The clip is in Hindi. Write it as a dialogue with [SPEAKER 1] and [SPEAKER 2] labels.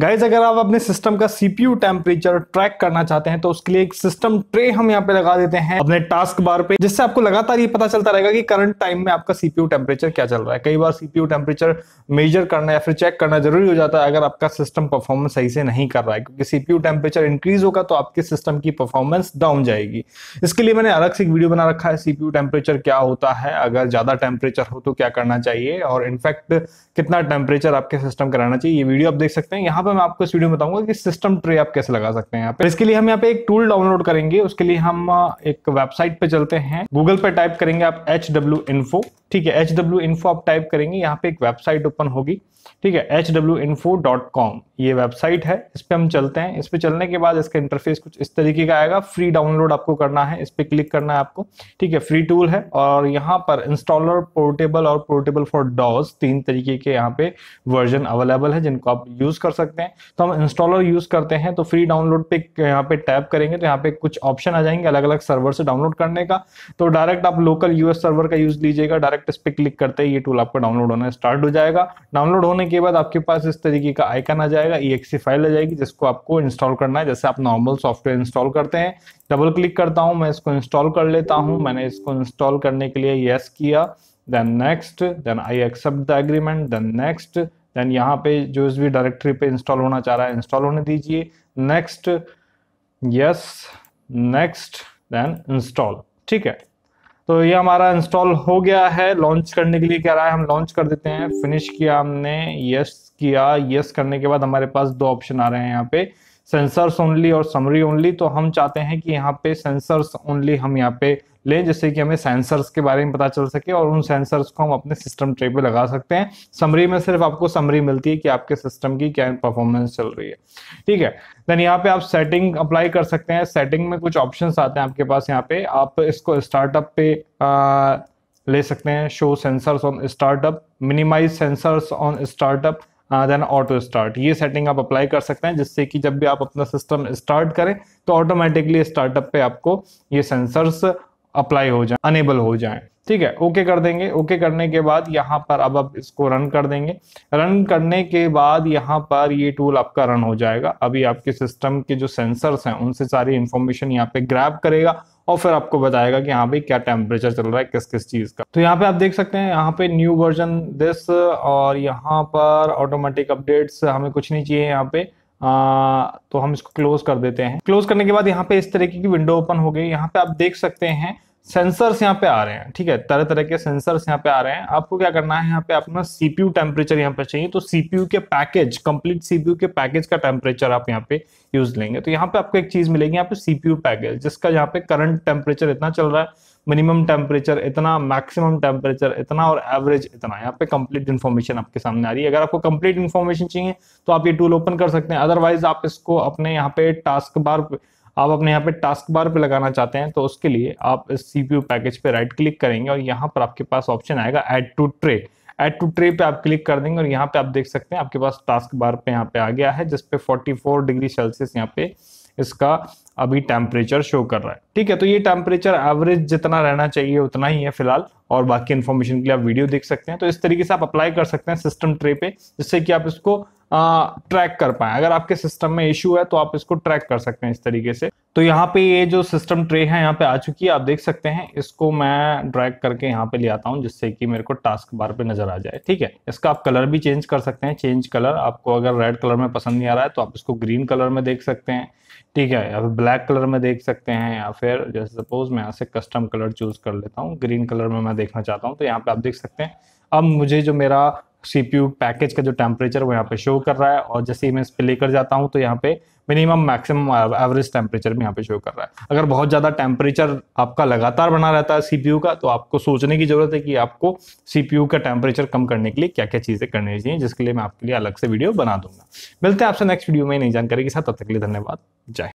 [SPEAKER 1] गाइज अगर आप अपने सिस्टम का सीपीयू टेम्परेचर ट्रैक करना चाहते हैं तो उसके लिए एक सिस्टम ट्रे हम यहाँ पे लगा देते हैं अपने टास्क बार पे जिससे आपको लगातार ये पता चलता रहेगा कि करंट टाइम में आपका सीपीयू टेम्परेचर क्या चल रहा है कई बार सीपीयू टेम्परेचर मेजर करना या फिर चेक करना जरूरी हो जाता है अगर आपका सिस्टम परफॉर्मेंस सही से नहीं कर रहा है क्योंकि सीपीयू टेम्परेचर इंक्रीज होगा तो आपके सिस्टम की परफॉर्मेंस डाउन जाएगी इसके लिए मैंने अलग से एक वीडियो बना रखा है सीपीयू टेम्परेचर क्या होता है अगर ज्यादा टेम्परेचर हो तो क्या करना चाहिए और इनफैक्ट कितना टेम्परेचर आपके सिस्टम कराना चाहिए ये वीडियो आप देख सकते हैं यहाँ पर मैं आपको इस वीडियो में बताऊंगा कि सिस्टम ट्रे आप कैसे लगा सकते हैं यहाँ पे इसके लिए हम यहाँ पे एक टूल डाउनलोड करेंगे उसके लिए हम एक वेबसाइट पे चलते हैं गूगल पे टाइप करेंगे आप एच डब्ल्यू इन्फो ठीक है एच डब्ल्यू इन्फो आप टाइप करेंगे यहाँ पे एक वेबसाइट ओपन होगी ठीक है H W info dot com ये वेबसाइट है इस पर हम चलते हैं इस पर चलने के बाद इसका इंटरफेस कुछ इस तरीके का आएगा फ्री डाउनलोड आपको करना है इस पर क्लिक करना है आपको ठीक है फ्री टूल है और यहाँ पर इंस्टॉलर पोर्टेबल और पोर्टेबल फॉर डॉज तीन तरीके के यहाँ पे वर्जन अवेलेबल है जिनको आप यूज कर सकते सकते हैं तो हम इंस्टॉलर यूज करते हैं तो फ्री डाउनलोड पे यहाँ पे टैप करेंगे तो यहाँ पे कुछ ऑप्शन आ जाएंगे अलग अलग सर्वर से डाउनलोड करने का तो डायरेक्ट आप लोकल यूएस सर्वर का यूज लीजिएगा डायरेक्ट इस पर क्लिक करते ही ये टूल आपका डाउनलोड होना स्टार्ट हो जाएगा डाउनलोड होने के बाद आपके पास इस तरीके का आइकन आ जाएगा ई फाइल आ जाएगी जिसको आपको इंस्टॉल करना है जैसे आप नॉर्मल सॉफ्टवेयर इंस्टॉल करते हैं डबल क्लिक करता हूँ मैं इसको इंस्टॉल कर लेता हूँ मैंने इसको इंस्टॉल करने के लिए येस किया then next then I accept the agreement then next then यहाँ पे जो इस भी डायरेक्टरी पे इंस्टॉल होना चाह रहा है इंस्टॉल होने दीजिए next yes next then install ठीक है तो ये हमारा इंस्टॉल हो गया है लॉन्च करने के लिए कह रहा है हम लॉन्च कर देते हैं फिनिश किया हमने यस किया यस करने के बाद हमारे पास दो ऑप्शन आ रहे हैं यहाँ पे सेंसर्स ओनली और समरी ओनली तो हम चाहते हैं कि यहाँ पे सेंसर्स ओनली हम यहाँ पे लें जिससे कि हमें सेंसर्स के बारे में पता चल सके और उन सेंसर्स को हम अपने सिस्टम ट्रे पे लगा सकते हैं समरी में सिर्फ आपको समरी मिलती है कि आपके सिस्टम की क्या परफॉर्मेंस चल रही है ठीक है देन यहाँ पे आप सेटिंग अप्लाई कर सकते हैं सेटिंग में कुछ ऑप्शन आते हैं आपके पास यहाँ पे आप इसको स्टार्टअप पे आ, ले सकते हैं show sensors on startup minimize sensors on startup then auto start ये सेटिंग आप अप्लाई कर सकते हैं जिससे कि जब भी आप अपना सिस्टम स्टार्ट करें तो ऑटोमेटिकली स्टार्टअप पे आपको ये सेंसर्स अप्लाई हो जाए अनेबल हो जाए ठीक है ओके कर देंगे ओके करने के बाद यहाँ पर अब आप इसको रन कर देंगे रन करने के बाद यहाँ पर ये टूल आपका रन हो जाएगा अभी आपके सिस्टम के जो सेंसर्स हैं उनसे सारी इंफॉर्मेशन यहाँ पे ग्रैप करेगा और फिर आपको बताएगा कि यहाँ पे क्या टेम्परेचर चल रहा है किस किस चीज का तो यहाँ पे आप देख सकते हैं यहाँ पे न्यू वर्जन दिस और यहाँ पर ऑटोमेटिक अपडेट्स हमें कुछ नहीं चाहिए यहाँ पे आ, तो हम इसको क्लोज कर देते हैं क्लोज करने के बाद यहाँ पे इस तरीके की विंडो ओपन हो गई यहाँ पे आप देख सकते हैं सेंसर्स यहाँ पे आ रहे हैं ठीक है तरह तरह के सेंसर्स यहाँ पे आ रहे हैं आपको क्या करना है यहाँ पे अपना सीपीयू टेम्परेचर यहाँ पे चाहिए तो सीपीयू के पैकेज कंप्लीट सीपीयू के पैकेज का टेम्परेचर आप यहाँ पे यूज लेंगे तो यहाँ पे आपको एक चीज मिलेगी यहाँ पे सीपीयू पैकेज जिसका यहाँ पे करंट टेम्परेचर इतना चल रहा है मिनिमम टेम्परेचर इतना मैक्सिमम टेम्परेचर इतना और एवरेज इतना यहाँ पे कंप्लीट इन्फॉर्मेशन आपके सामने आ रही है अगर आपको कंप्लीट इन्फॉर्मेशन चाहिए तो आप ये टूल ओपन कर सकते हैं अदरवाइज आप इसको अपने यहाँ पे टास्क बार आप अपने यहाँ पे टास्क बार पे लगाना चाहते हैं तो उसके लिए आप इस सीपीयू पैकेज पे राइट क्लिक करेंगे और यहाँ पर आपके पास ऑप्शन आएगा add to tray add to tray पे आप क्लिक कर देंगे और यहाँ पे आप देख सकते हैं आपके पास टास्क बार पे यहाँ पे आ गया है जिसपे फोर डिग्री सेल्सियस यहाँ पे इसका अभी टेम्परेचर शो कर रहा है ठीक है तो ये टेम्परेचर एवरेज जितना रहना चाहिए उतना ही है फिलहाल और बाकी इन्फॉर्मेशन के लिए आप वीडियो देख सकते हैं तो इस तरीके से आप अप्लाई कर सकते हैं सिस्टम ट्रे पे जिससे कि आप इसको ट्रैक कर पाए अगर आपके सिस्टम में इशू है तो आप इसको ट्रैक कर सकते हैं इस तरीके से तो यहाँ पे ये जो सिस्टम ट्रे है यहाँ पे आ चुकी है आप देख सकते हैं इसको मैं ड्रैग करके यहाँ पे ले आता हूँ जिससे कि मेरे को टास्क बार पे नजर आ जाए ठीक है इसका आप कलर भी चेंज कर सकते हैं चेंज कलर आपको अगर रेड कलर में पसंद नहीं आ रहा है तो आप इसको ग्रीन कलर में देख सकते हैं ठीक है या फिर ब्लैक कलर में देख सकते हैं या फिर जैसे सपोज मैं यहाँ से कस्टम कलर चूज कर लेता हूँ ग्रीन कलर में मैं देखना चाहता हूँ तो यहाँ पे आप देख सकते हैं अब मुझे जो मेरा सीपीयू पैकेज का जो टेम्परेचर वो यहाँ पे शो कर रहा है और जैसे ही मैं इस पर लेकर जाता हूँ तो यहाँ पे मिनिमम मैक्सिमम एवरेज टेम्परेचर भी यहाँ पे शो कर रहा है अगर बहुत ज़्यादा टेम्परेचर आपका लगातार बना रहता है सी का तो आपको सोचने की ज़रूरत है कि आपको सी का टेम्परेचर कम करने के लिए क्या क्या चीज़ें करनी चाहिए जिसके लिए मैं आपके लिए अलग से वीडियो बना दूंगा मिलते हैं आपसे नेक्स्ट वीडियो में नई जानकारी के साथ तब तक के लिए धन्यवाद जय